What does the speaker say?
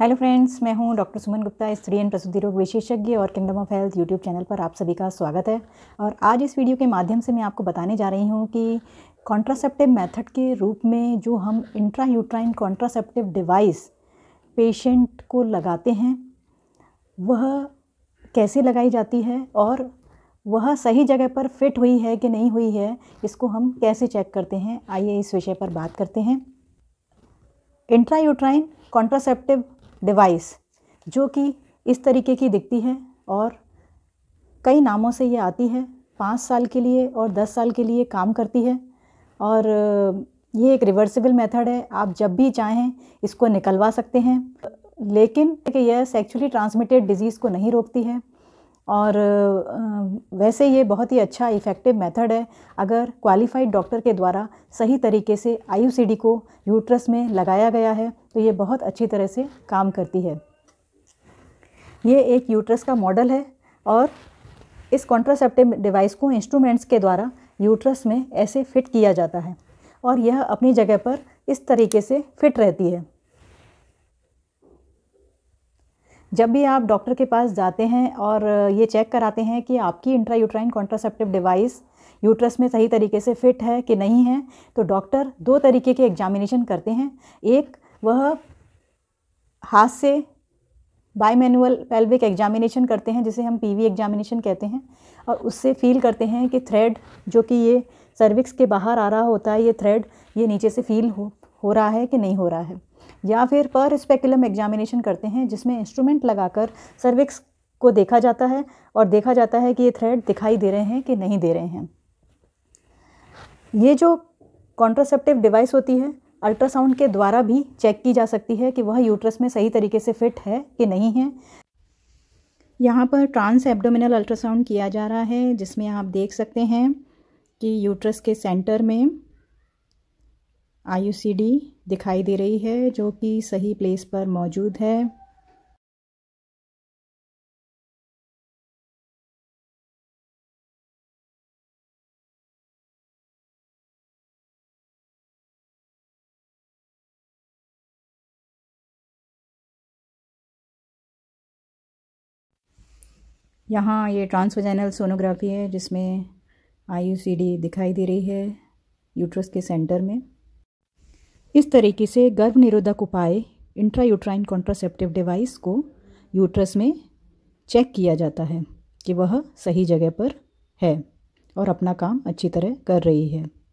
hello friends मैं हूं doctor सुमन गुप्ता स्त्री एंड प्रसूति रोग विशेषज्ञ और Kingdom of Health YouTube channel पर आप सभी का स्वागत है और आज इस वीडियो के माध्यम से मैं आपको बताने जा रही हूं कि कॉन्ट्रासेप्टिव मेथड के रूप में जो हम intra uterine contraceptive device patient को लगाते हैं वह कैसे लगाई जाती है और वह सही जगह पर फिट हुई है कि नहीं हुई है इसको हम कैसे चेक करते हैं आइए इस विषय पर बात करते हैं इंट्रा यूट्राइन कॉन्ट्रासेप्टिव डिवाइस जो कि इस तरीके की दिखती है और कई नामों से ये आती है पाँच साल के लिए और दस साल के लिए काम करती है और ये एक रिवर्सिबल मेथड है आप जब भी चाहें इसको निकलवा सकते हैं लेकिन यह सेक्चुअली ट्रांसमिटेड डिजीज़ को नहीं रोकती है और वैसे ये बहुत ही अच्छा इफ़ेक्टिव मेथड है अगर क्वालिफाइड डॉक्टर के द्वारा सही तरीके से आई को यूट्रस में लगाया गया है तो ये बहुत अच्छी तरह से काम करती है ये एक यूट्रस का मॉडल है और इस कॉन्ट्रासेप्टिव डिवाइस को इंस्ट्रूमेंट्स के द्वारा यूट्रस में ऐसे फिट किया जाता है और यह अपनी जगह पर इस तरीके से फिट रहती है जब भी आप डॉक्टर के पास जाते हैं और ये चेक कराते हैं कि आपकी intra uterine contraceptive device uterus में सही तरीके से फिट है कि नहीं है तो डॉक्टर दो तरीके के एग्जामिनेशन करते हैं एक वह हाथ से बाई मैनुअल पेल्विक एग्जामिनेशन करते हैं जिसे हम पीवी एग्जामिनेशन कहते हैं और उससे फील करते हैं कि थ्रेड जो कि ये सर्विक्स के बाहर आ रहा होता है ये थ्रेड ये नीचे से फील हो हो रहा है कि नहीं हो रहा है या फिर पर स्पेकुलम एग्जामिनेशन करते हैं जिसमें इंस्ट्रूमेंट लगाकर सर्विक्स को देखा जाता है और देखा जाता है कि ये थ्रेड दिखाई दे रहे हैं कि नहीं दे रहे हैं ये जो कॉन्ट्रासेप्टिव डिवाइस होती है अल्ट्रासाउंड के द्वारा भी चेक की जा सकती है कि वह यूट्रस में सही तरीके से फिट है कि नहीं है यहाँ पर ट्रांस एब्डोमिनल अल्ट्रासाउंड किया जा रहा है जिसमें आप देख सकते हैं कि यूट्रस के सेंटर में आई दिखाई दे रही है जो कि सही प्लेस पर मौजूद है यहाँ ये ट्रांसवेजनल सोनोग्राफी है जिसमें आई दिखाई दे रही है यूट्रस के सेंटर में इस तरीके से गर्भ निरोधक उपाय इंट्रायूट्राइन कॉन्ट्रासेप्टिव डिवाइस को यूट्रस में चेक किया जाता है कि वह सही जगह पर है और अपना काम अच्छी तरह कर रही है